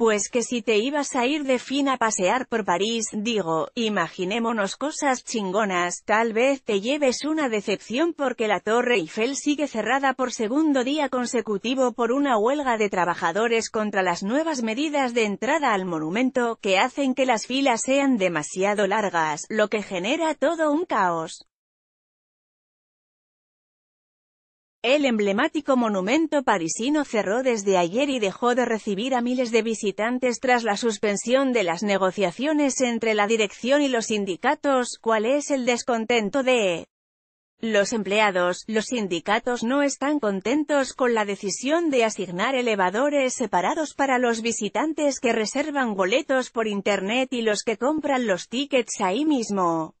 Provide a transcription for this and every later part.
Pues que si te ibas a ir de fin a pasear por París, digo, imaginémonos cosas chingonas, tal vez te lleves una decepción porque la Torre Eiffel sigue cerrada por segundo día consecutivo por una huelga de trabajadores contra las nuevas medidas de entrada al monumento, que hacen que las filas sean demasiado largas, lo que genera todo un caos. El emblemático monumento parisino cerró desde ayer y dejó de recibir a miles de visitantes tras la suspensión de las negociaciones entre la dirección y los sindicatos, cuál es el descontento de los empleados, los sindicatos no están contentos con la decisión de asignar elevadores separados para los visitantes que reservan boletos por internet y los que compran los tickets ahí mismo.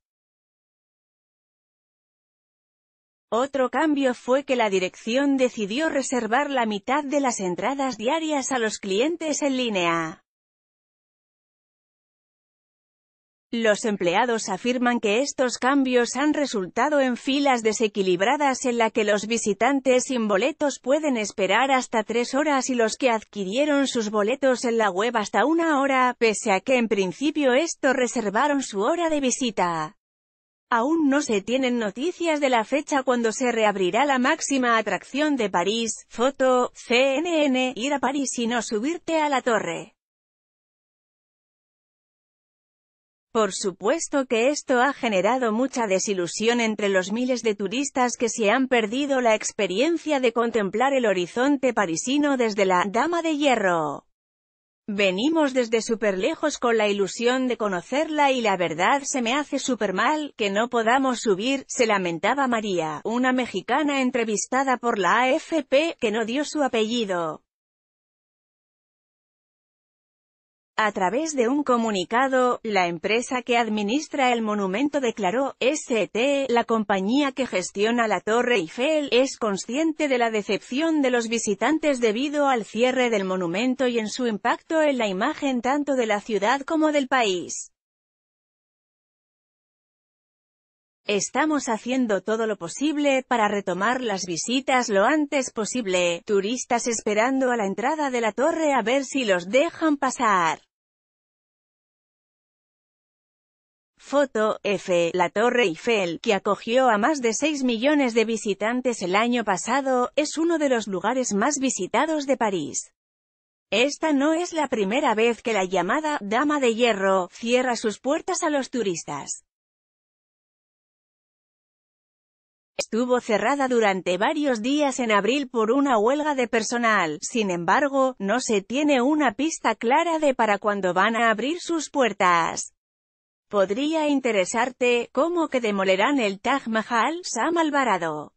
Otro cambio fue que la dirección decidió reservar la mitad de las entradas diarias a los clientes en línea. Los empleados afirman que estos cambios han resultado en filas desequilibradas en la que los visitantes sin boletos pueden esperar hasta tres horas y los que adquirieron sus boletos en la web hasta una hora, pese a que en principio esto reservaron su hora de visita. Aún no se tienen noticias de la fecha cuando se reabrirá la máxima atracción de París, foto, CNN, ir a París y no subirte a la torre. Por supuesto que esto ha generado mucha desilusión entre los miles de turistas que se han perdido la experiencia de contemplar el horizonte parisino desde la «Dama de Hierro». Venimos desde súper lejos con la ilusión de conocerla y la verdad se me hace súper mal, que no podamos subir, se lamentaba María, una mexicana entrevistada por la AFP, que no dio su apellido. A través de un comunicado, la empresa que administra el monumento declaró, ST, la compañía que gestiona la Torre Eiffel, es consciente de la decepción de los visitantes debido al cierre del monumento y en su impacto en la imagen tanto de la ciudad como del país. Estamos haciendo todo lo posible para retomar las visitas lo antes posible, turistas esperando a la entrada de la torre a ver si los dejan pasar. Foto, F. La Torre Eiffel, que acogió a más de 6 millones de visitantes el año pasado, es uno de los lugares más visitados de París. Esta no es la primera vez que la llamada Dama de Hierro cierra sus puertas a los turistas. Estuvo cerrada durante varios días en abril por una huelga de personal, sin embargo, no se tiene una pista clara de para cuándo van a abrir sus puertas. Podría interesarte, ¿cómo que demolerán el Taj Mahal, Sam Alvarado?